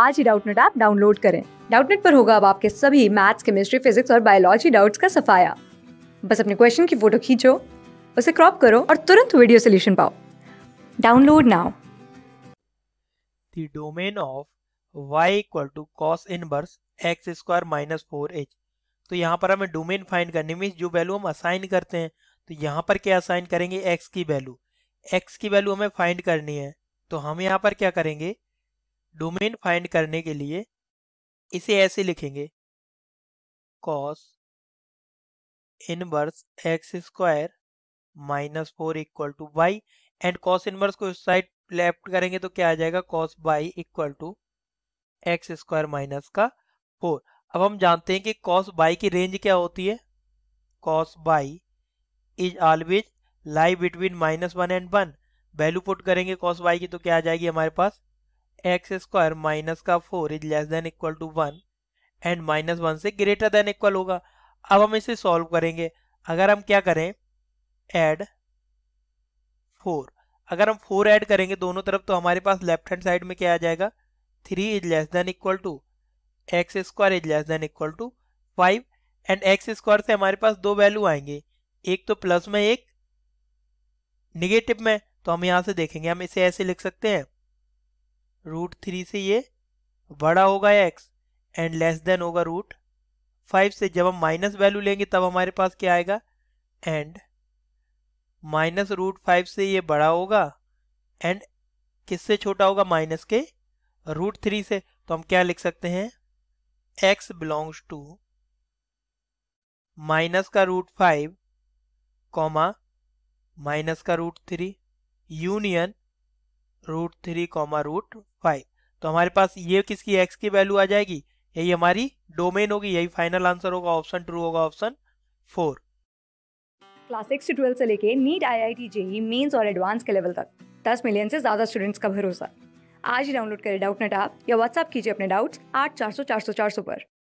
आज ही Doubtnut app download करें डाउटनेट पर होगा अब आपके सभी मैथ्स केमिस्ट्री फिजिक्स और बायोलॉजी डाउट्स का सफाया बस अपने क्वेश्चन की फोटो खींचो उसे क्रॉप करो और तुरंत वीडियो सोल्यूशन पाओ download now the domain of y equal to cos inverse x square minus four H तो यहाँ पर हमें डोमेन फाइंड करने में जो वैल्यू हम असाइन करते हैं तो यहाँ पर क्या असाइन करेंगे x की वैल्यू x की वैल्यू हमें फाइंड करनी है तो हम यहाँ पर क्या करेंगे डोमेन फाइंड करने के लिए इसे ऐसे लिखेंगे cos inverse x square minus four equal to y and cos inverse को इस साइड लेफ्ट करेंगे तो क्या आ जाएगा cos y equal to x square minus का फोर अब हम जानते हैं कि कॉस बाई की रेंज क्या होती है cos y is always lie between minus one and one value put करेंगे कॉस बाई की तो क्या आ जाएगी हमारे पास एक्स स्क्वायर माइनस का four is less than equal to one and minus one से ग्रेटर देन इक्वल होगा अब हम इसे सॉल्व करेंगे अगर हम क्या करें एड फोर अगर हम फोर ऐड करेंगे दोनों तरफ तो हमारे पास लेफ्ट हैंड साइड में क्या आ जाएगा three is less than equal to x square is less than equal to five and x square से हमारे पास दो वैल्यू आएंगे एक तो प्लस में एक निगेटिव में तो हम यहां से देखेंगे हम इसे ऐसे लिख सकते हैं रूट थ्री से ये बड़ा होगा एक्स एंड लेस देन होगा रूट फाइव से जब हम माइनस वैल्यू लेंगे तब हमारे पास क्या आएगा एंड माइनस रूट फाइव से ये बड़ा होगा एंड किससे छोटा होगा माइनस के रूट थ्री से तो हम क्या लिख सकते हैं एक्स बिलोंग्स टू माइनस का रूट फाइव कॉमा माइनस का root three union root three comma root five तो हमारे पास ये किसकी एक्स की वैल्यू आ जाएगी यही हमारी डोमेन होगी यही फाइनल आंसर होगा ऑप्शन ट्रू होगा ऑप्शन फोर क्लास सिक्स से ट्वेल्व से लेके NEET I I T JEE mains और एडवांस के लेवल तक दस मिलियन से ज्यादा स्टूडेंट्स का भरोसा आज ही डाउनलोड करें डाउट नेट आप या व्हाट्सएप कीजिए अपने डाउट्स आठ चार सौ चार सौ चार सौ पर